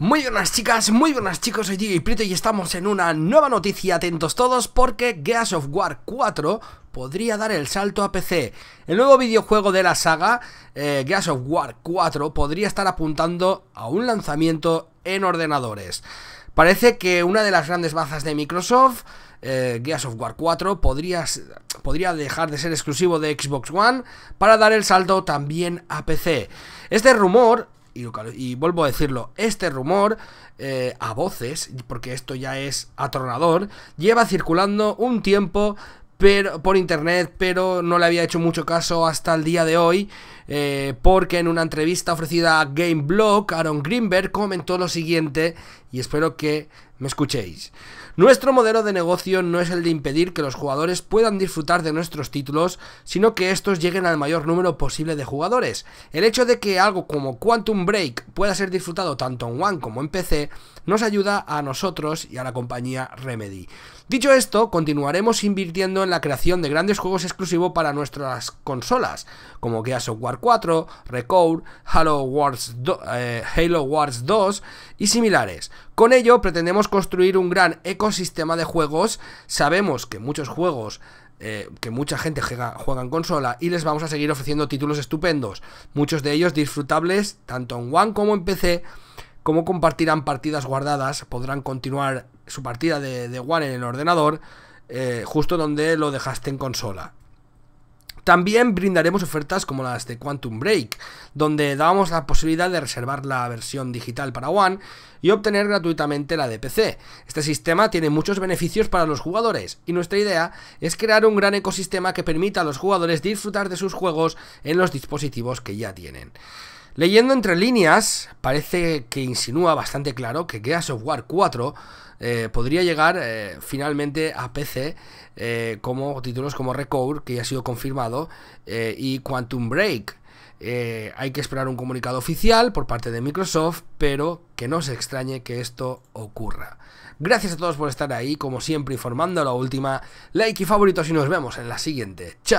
Muy buenas chicas, muy buenas chicos, soy y Prito y estamos en una nueva noticia, atentos todos, porque Gears of War 4 podría dar el salto a PC. El nuevo videojuego de la saga, eh, Gears of War 4, podría estar apuntando a un lanzamiento en ordenadores. Parece que una de las grandes bazas de Microsoft, eh, Gears of War 4, podría dejar de ser exclusivo de Xbox One para dar el salto también a PC. Este rumor y, vuelvo a decirlo, este rumor, eh, a voces, porque esto ya es atronador, lleva circulando un tiempo pero, por internet, pero no le había hecho mucho caso hasta el día de hoy. Eh, porque en una entrevista ofrecida a Gameblog, Aaron Greenberg comentó lo siguiente, y espero que me escuchéis. Nuestro modelo de negocio no es el de impedir que los jugadores puedan disfrutar de nuestros títulos, sino que estos lleguen al mayor número posible de jugadores. El hecho de que algo como Quantum Break pueda ser disfrutado tanto en One como en PC nos ayuda a nosotros y a la compañía Remedy. Dicho esto, continuaremos invirtiendo en la creación de grandes juegos exclusivos para nuestras consolas, como Gears of War 4, Record, Halo Wars, eh, Halo Wars 2 y similares. Con ello pretendemos construir un gran ecosistema de juegos. Sabemos que muchos juegos eh, que mucha gente juega, en consola y les vamos a seguir ofreciendo títulos estupendos, muchos de ellos disfrutables tanto en One como en PC, como compartirán partidas guardadas, podrán continuar su partida de, One en el ordenador, eh, justo donde lo dejaste en consola. También brindaremos ofertas como las de Quantum Break, donde dábamos la posibilidad de reservar la versión digital para One y obtener gratuitamente la de PC. Este sistema tiene muchos beneficios para los jugadores y nuestra idea es crear un gran ecosistema que permita a los jugadores disfrutar de sus juegos en los dispositivos que ya tienen. Leyendo entre líneas, parece que insinúa bastante claro que Gears Software eh, 4 podría llegar eh, finalmente a PC eh, como títulos como Record que ya ha sido confirmado, y Quantum Break. hay que esperar un comunicado oficial por parte de Microsoft, pero que no se extrañe que esto ocurra. Gracias a todos por estar ahí, como siempre, informando a la última. Like y favoritos y nos vemos en la siguiente. ¡Chao!